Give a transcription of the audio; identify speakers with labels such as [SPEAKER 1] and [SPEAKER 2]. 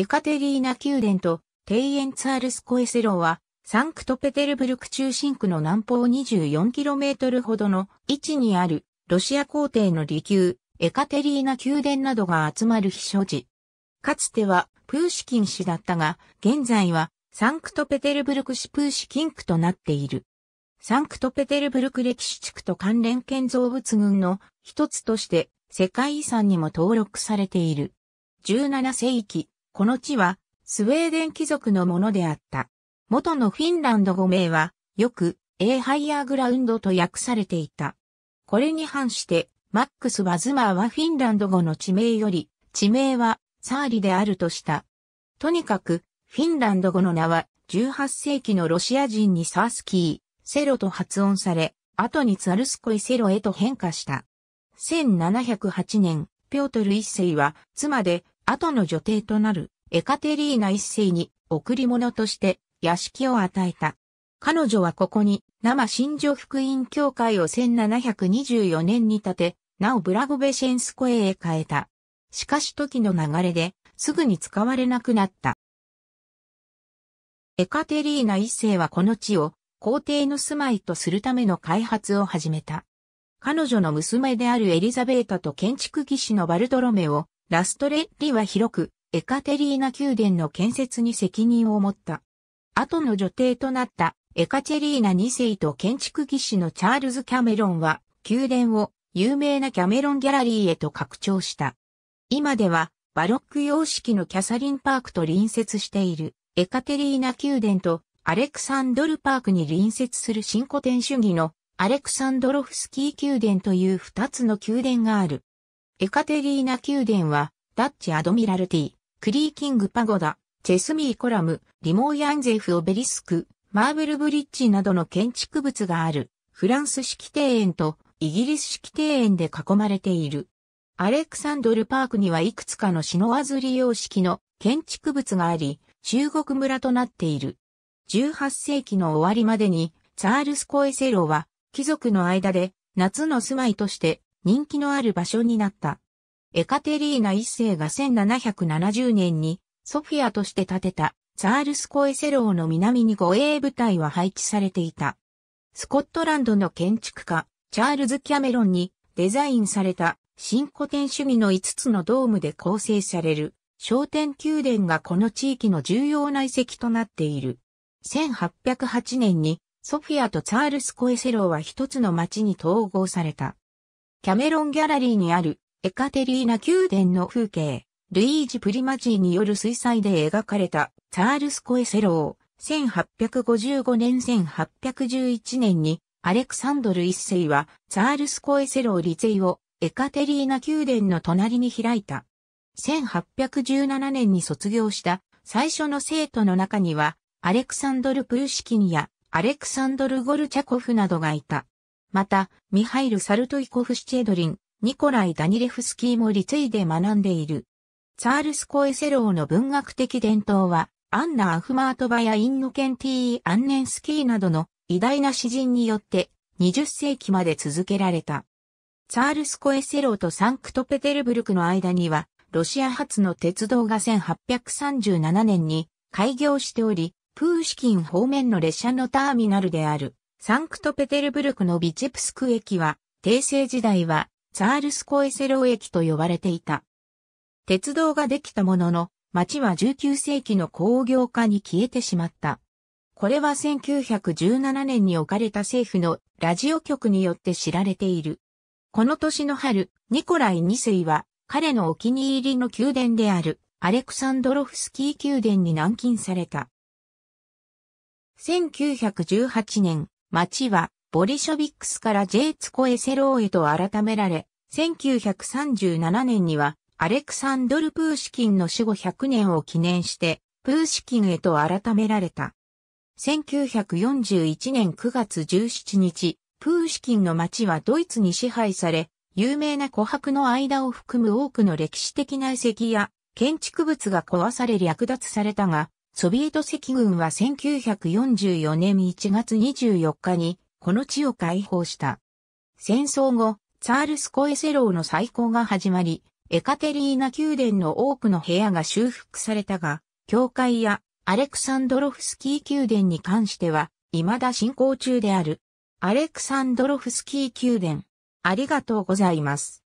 [SPEAKER 1] エカテリーナ宮殿と庭園ツァールスコエセローは、サンクトペテルブルク中心区の南方 24km ほどの位置にあるロシア皇帝の離宮、エカテリーナ宮殿などが集まる避暑地。かつてはプーシキン市だったが、現在はサンクトペテルブルク市プーシキン区となっている。サンクトペテルブルク歴史地区と関連建造物群の一つとして世界遺産にも登録されている。17世紀、この地は、スウェーデン貴族のものであった。元のフィンランド語名は、よく、エーハイアーグラウンドと訳されていた。これに反して、マックス・ワズマーはフィンランド語の地名より、地名は、サーリであるとした。とにかく、フィンランド語の名は、18世紀のロシア人にサースキー、セロと発音され、後にツァルスコイセロへと変化した。1708年、ピョートル一世は、妻で後の女帝となるエカテリーナ一世に贈り物として屋敷を与えた。彼女はここに生新女福音教会を1724年に建て、なおブラゴベシェンスコエへ変えた。しかし時の流れですぐに使われなくなった。エカテリーナ一世はこの地を皇帝の住まいとするための開発を始めた。彼女の娘であるエリザベータと建築技師のバルトロメをラストレッリは広く、エカテリーナ宮殿の建設に責任を持った。後の女帝となったエカチェリーナ2世と建築技師のチャールズ・キャメロンは、宮殿を有名なキャメロンギャラリーへと拡張した。今では、バロック様式のキャサリンパークと隣接しているエカテリーナ宮殿とアレクサンドルパークに隣接する新古典主義のアレクサンドロフスキー宮殿という二つの宮殿がある。エカテリーナ宮殿は、ダッチアドミラルティ、クリーキングパゴダ、チェスミーコラム、リモーヤンゼフオベリスク、マーブルブリッジなどの建築物がある、フランス式庭園とイギリス式庭園で囲まれている。アレクサンドルパークにはいくつかのシノワズリ様式の建築物があり、中国村となっている。18世紀の終わりまでに、チャールス・コエセロは、貴族の間で夏の住まいとして人気のある場所になった。エカテリーナ一世が1770年にソフィアとして建てたザールスコエセローの南に護衛部隊は配置されていた。スコットランドの建築家、チャールズ・キャメロンにデザインされた新古典主義の5つのドームで構成される商店宮殿がこの地域の重要な遺跡となっている。1808年にソフィアとチャールスコエセローは一つの町に統合された。キャメロンギャラリーにあるエカテリーナ宮殿の風景、ルイージ・プリマジーによる水彩で描かれたチャールス・コエセロー、1855年1811年にアレクサンドル一世はチャールス・コエセローゼイをエカテリーナ宮殿の隣に開いた。1817年に卒業した最初の生徒の中にはアレクサンドル・プルシキンやアレクサンドル・ゴルチャコフなどがいた。また、ミハイル・サルトイコフ・シチェドリン、ニコライ・ダニレフスキーも立位で学んでいる。チャールス・コエセローの文学的伝統は、アンナ・アフマートバやインノケンティー・アンネンスキーなどの偉大な詩人によって20世紀まで続けられた。チャールス・コエセローとサンクトペテルブルクの間には、ロシア発の鉄道が1837年に開業しており、プーシキン方面の列車のターミナルである。サンクトペテルブルクのビチェプスク駅は、帝政時代は、ツァールスコエセロ駅と呼ばれていた。鉄道ができたものの、町は19世紀の工業化に消えてしまった。これは1917年に置かれた政府のラジオ局によって知られている。この年の春、ニコライ2世は彼のお気に入りの宮殿であるアレクサンドロフスキー宮殿に軟禁された。1918年、町はボリショビックスからジェーツコエセローへと改められ、1937年にはアレクサンドル・プーシキンの死後100年を記念して、プーシキンへと改められた。1941年9月17日、プーシキンの町はドイツに支配され、有名な琥珀の間を含む多くの歴史的な遺跡や建築物が壊され略奪されたが、ソビエト赤軍は1944年1月24日にこの地を解放した。戦争後、チャールスコエセローの再興が始まり、エカテリーナ宮殿の多くの部屋が修復されたが、教会やアレクサンドロフスキー宮殿に関しては、未だ進行中である。アレクサンドロフスキー宮殿、ありがとうございます。